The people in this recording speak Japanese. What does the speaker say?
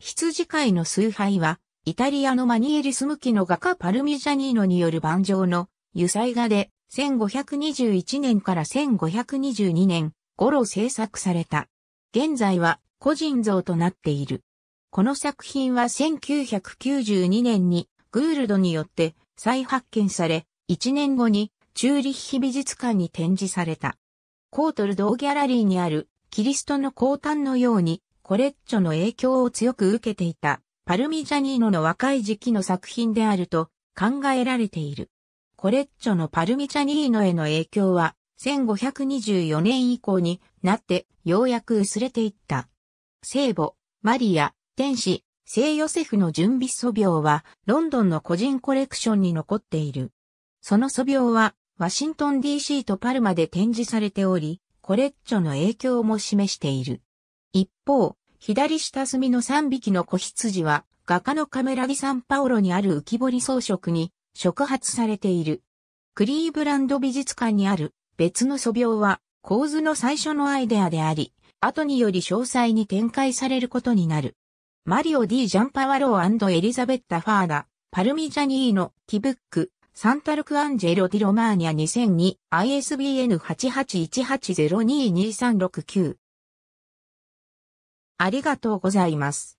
羊飼いの崇拝は、イタリアのマニエリスムきの画家パルミジャニーノによる盤上の油彩画で、1521年から1522年頃制作された。現在は個人像となっている。この作品は1992年にグールドによって再発見され、1年後にチューリッヒ美術館に展示された。コートルドーギャラリーにあるキリストの後端のようにコレッチョの影響を強く受けていたパルミジャニーノの若い時期の作品であると考えられている。コレッチョのパルミジャニーノへの影響は1524年以降になってようやく薄れていった。聖母、マリア、天使、聖ヨセフの準備素描はロンドンの個人コレクションに残っている。その素描はワシントン DC とパルマで展示されており、コレッチョの影響も示している。一方、左下隅の3匹の子羊は、画家のカメラギサンパオロにある浮き彫り装飾に触発されている。クリーブランド美術館にある別の素描は構図の最初のアイデアであり、後により詳細に展開されることになる。マリオ・ディ・ジャンパワローエリザベッタ・ファーダ、パルミジャニーノ、ティブック、サンタルク・アンジェロ・ディ・ロマーニャ2002、ISBN 8818022369ありがとうございます。